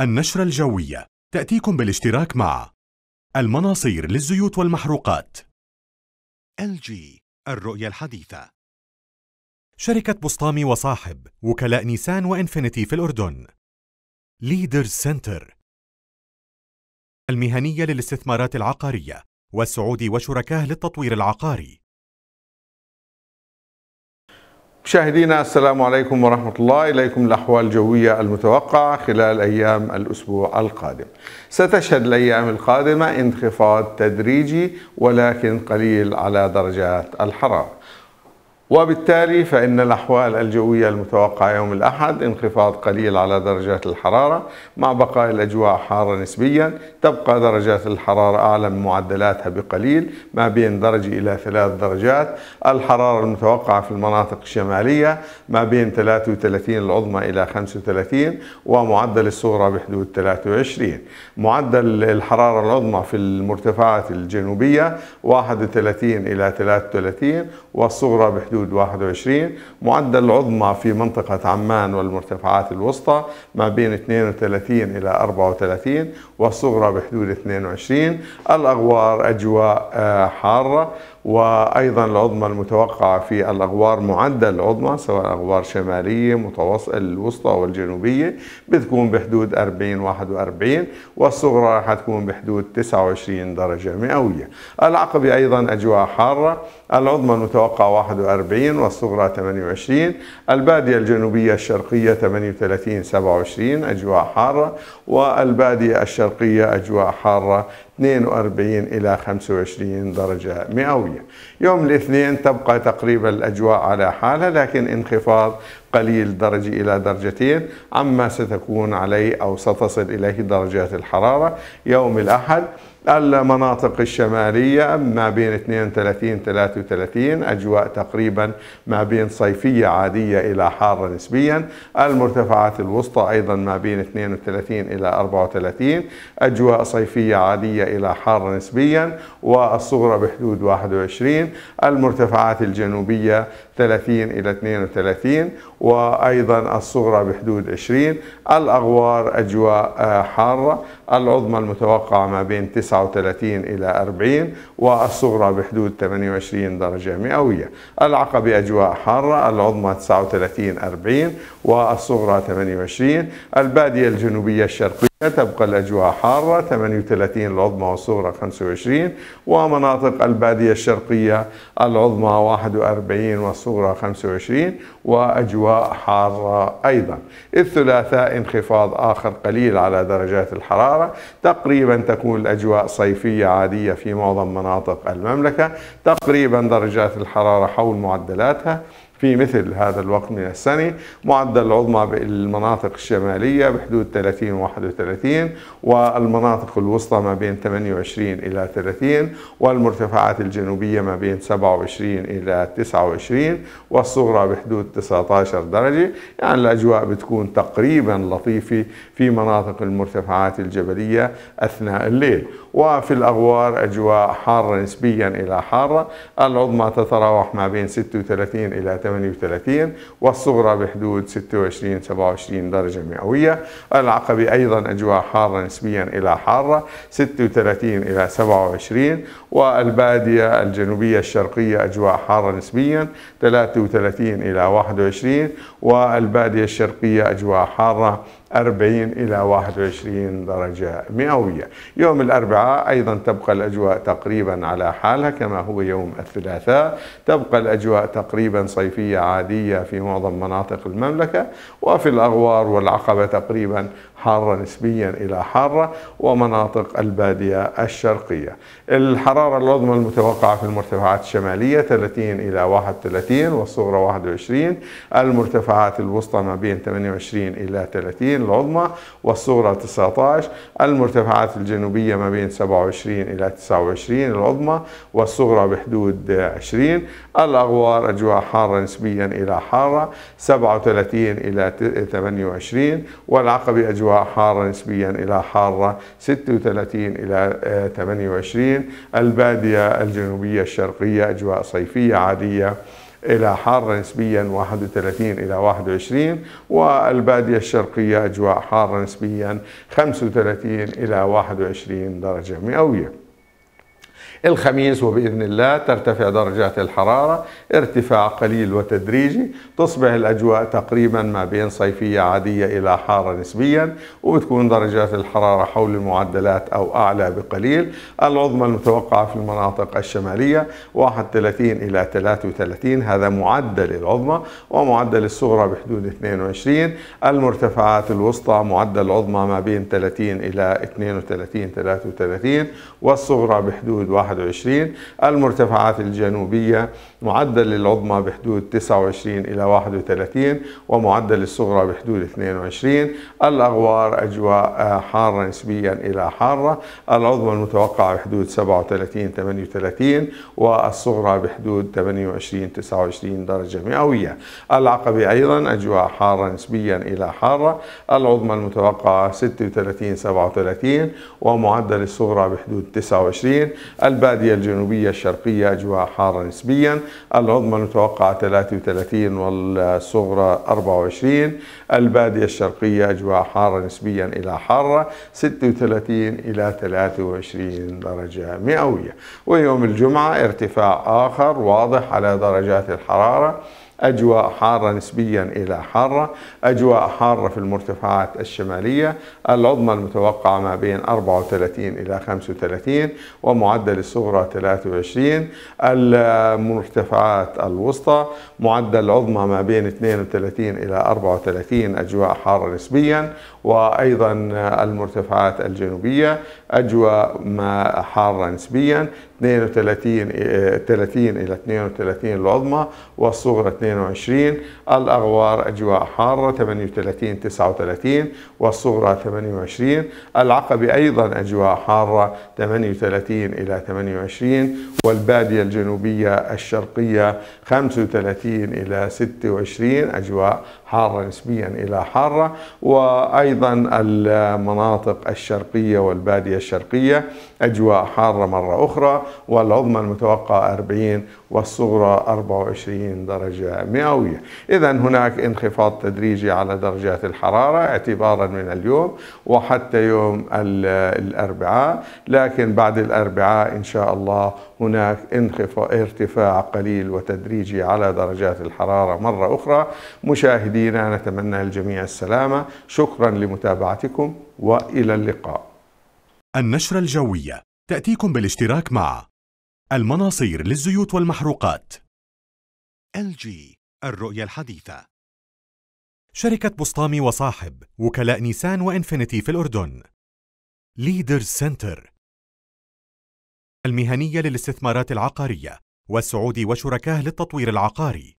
النشرة الجوية تأتيكم بالاشتراك مع المناصير للزيوت والمحروقات LG الرؤية الحديثة شركة بسطامي وصاحب وكلاء نيسان وإنفينيتي في الأردن ليدر سنتر المهنية للاستثمارات العقارية والسعودي وشركاه للتطوير العقاري مشاهدينا السلام عليكم ورحمة الله إليكم الأحوال الجوية المتوقعة خلال أيام الأسبوع القادم ستشهد الأيام القادمة انخفاض تدريجي ولكن قليل على درجات الحرارة وبالتالي فإن الأحوال الجوية المتوقعة يوم الأحد انخفاض قليل على درجات الحرارة مع بقاء الأجواء حارة نسبيا تبقى درجات الحرارة أعلى من معدلاتها بقليل ما بين درجة إلى ثلاث درجات الحرارة المتوقعة في المناطق الشمالية ما بين 33 العظمى إلى 35 ومعدل الصغرى بحدود 23 معدل الحرارة العظمى في المرتفعات الجنوبية 31 إلى 33 والصغرى بحدود حدود 21 معدل العظمى في منطقة عمان والمرتفعات الوسطى ما بين 32 إلى 34 والصغرى بحدود 22 الأغوار أجواء آه، حارة وايضا العظمى المتوقعه في الاغوار معدل العظمى سواء اغوار شماليه متوسط الوسطى والجنوبيه بتكون بحدود 40 41 والصغرى راح تكون بحدود 29 درجه مئويه العقبه ايضا اجواء حاره العظمى المتوقعه 41 والصغرى 28 الباديه الجنوبيه الشرقيه 38 27 اجواء حاره والباديه الشرقيه اجواء حاره 42 إلى 25 درجة مئوية يوم الاثنين تبقى تقريبا الأجواء على حالها لكن انخفاض قليل درجة إلى درجتين عما ستكون عليه أو ستصل إليه درجات الحرارة يوم الأحد المناطق الشمالية ما بين 32 33 أجواء تقريبا ما بين صيفية عادية إلى حارة نسبيا المرتفعات الوسطى أيضا ما بين 32 إلى 34 أجواء صيفية عادية إلى حارة نسبيا والصغرى بحدود 21 المرتفعات الجنوبية 30 إلى 32 وأيضا الصغرى بحدود 20 الأغوار أجواء آه، حارة العظمى المتوقعة ما بين 39 إلى 40 والصغرى بحدود 28 درجة مئوية العقبة أجواء حارة العظمى 39 40 والصغرى 28 البادية الجنوبية الشرقية تبقى الأجواء حارة 38 العظمى والصغرى 25 ومناطق البادية الشرقية العظمى 41 والصغرى 25 وأجواء حارة أيضا الثلاثاء انخفاض آخر قليل على درجات الحرارة الحرارة تقريبا تكون الأجواء صيفية عادية في معظم مناطق المملكة تقريبا درجات الحرارة حول معدلاتها في مثل هذا الوقت من السنة معدل العظمى بالمناطق الشمالية بحدود 30 و 31 والمناطق الوسطى ما بين 28 إلى 30 والمرتفعات الجنوبية ما بين 27 إلى 29 والصغرى بحدود 19 درجة يعني الأجواء بتكون تقريبا لطيفة في مناطق المرتفعات الجبلية أثناء الليل وفي الأغوار أجواء حارة نسبيا إلى حارة العظمى تتراوح ما بين 36 إلى 38 والصغرى بحدود 26 27 درجة مئوية العقبة أيضا أجواء حارة نسبيا إلى حارة 36 إلى 27 والبادية الجنوبية الشرقية أجواء حارة نسبيا 33 إلى 21 والبادية الشرقية أجواء حارة 40 إلى 21 درجة مئوية يوم الأربعاء أيضا تبقى الأجواء تقريبا على حالها كما هو يوم الثلاثاء تبقى الأجواء تقريبا صيفية عادية في معظم مناطق المملكة وفي الأغوار والعقبة تقريبا حارة نسبيا إلى حارة ومناطق البادية الشرقية الحرارة العظمى المتوقعة في المرتفعات الشمالية 30 إلى 31 والصغرى 21 المرتفعات الوسطى ما بين 28 إلى 30 30 العظمى والصغرى 19 المرتفعات الجنوبية ما بين 27 إلى 29 العظمى والصغرى بحدود 20 الأغوار أجواء حارة نسبيا إلى حارة 37 إلى 28 والعقبة أجواء حارة نسبيا إلى حارة 36 إلى 28 البادية الجنوبية الشرقية أجواء صيفية عادية إلى حارة نسبيا 31 إلى 21 والبادية الشرقية أجواء حارة نسبيا 35 إلى 21 درجة مئوية الخميس وبإذن الله ترتفع درجات الحرارة ارتفاع قليل وتدريجي تصبح الأجواء تقريبا ما بين صيفية عادية إلى حارة نسبيا وبتكون درجات الحرارة حول المعدلات أو أعلى بقليل العظمى المتوقعة في المناطق الشمالية 31 إلى 33 هذا معدل العظمى ومعدل الصغرى بحدود 22 المرتفعات الوسطى معدل العظمى ما بين 30 إلى 32 33 والصغرى بحدود 1 21 المرتفعات الجنوبية معدل العظمى بحدود 29 إلى 31 ومعدل الصغرى بحدود 22 الأغوار أجواء آه، حارة نسبيا إلى حارة العظمى المتوقعة بحدود 37 38 والصغرى بحدود 28 29 درجة مئوية العقبة أيضا أجواء حارة نسبيا إلى حارة العظمى المتوقعة 36 37 ومعدل الصغرى بحدود 29 البادية الجنوبية الشرقية أجواء حارة نسبيا العظمى المتوقعة 33 والصغرى 24 البادية الشرقية أجواء حارة نسبيا إلى حارة 36 إلى 23 درجة مئوية ويوم الجمعة ارتفاع آخر واضح على درجات الحرارة أجواء حارة نسبيا إلى حارة أجواء حارة في المرتفعات الشمالية العظمى المتوقعة ما بين 34 إلى 35 ومعدل الصغرى 23 المرتفعات الوسطى معدل العظمى ما بين 32 إلى 34 أجواء حارة نسبيا وأيضا المرتفعات الجنوبية أجواء ما حارة نسبيا 32 30 إلى 32 العظمى والصغرى 22 الأغوار أجواء حارة 38 39 والصغرى 28 العقبة أيضا أجواء حارة 38 إلى 28 والبادية الجنوبية الشرقية 35 إلى 26 أجواء حارة نسبيا إلى حارة وأيضا المناطق الشرقية والبادية الشرقية أجواء حارة مرة أخرى والعظمى المتوقعة 40 والصغرى 24 درجة مئوية إذا هناك انخفاض تدريجي على درجات الحرارة اعتبارا من اليوم وحتى يوم الأربعاء لكن بعد الأربعاء إن شاء الله هناك ارتفاع قليل وتدريجي على درجات الحرارة مرة أخرى مشاهدي المدينة نتمنى للجميع السلامة شكرا لمتابعتكم وإلى اللقاء النشرة الجوية تأتيكم بالاشتراك مع المناصير للزيوت والمحروقات LG الرؤية الحديثة شركة بسطامي وصاحب وكلاء نيسان وإنفينيتي في الأردن ليدر سنتر المهنية للاستثمارات العقارية والسعودي وشركاه للتطوير العقاري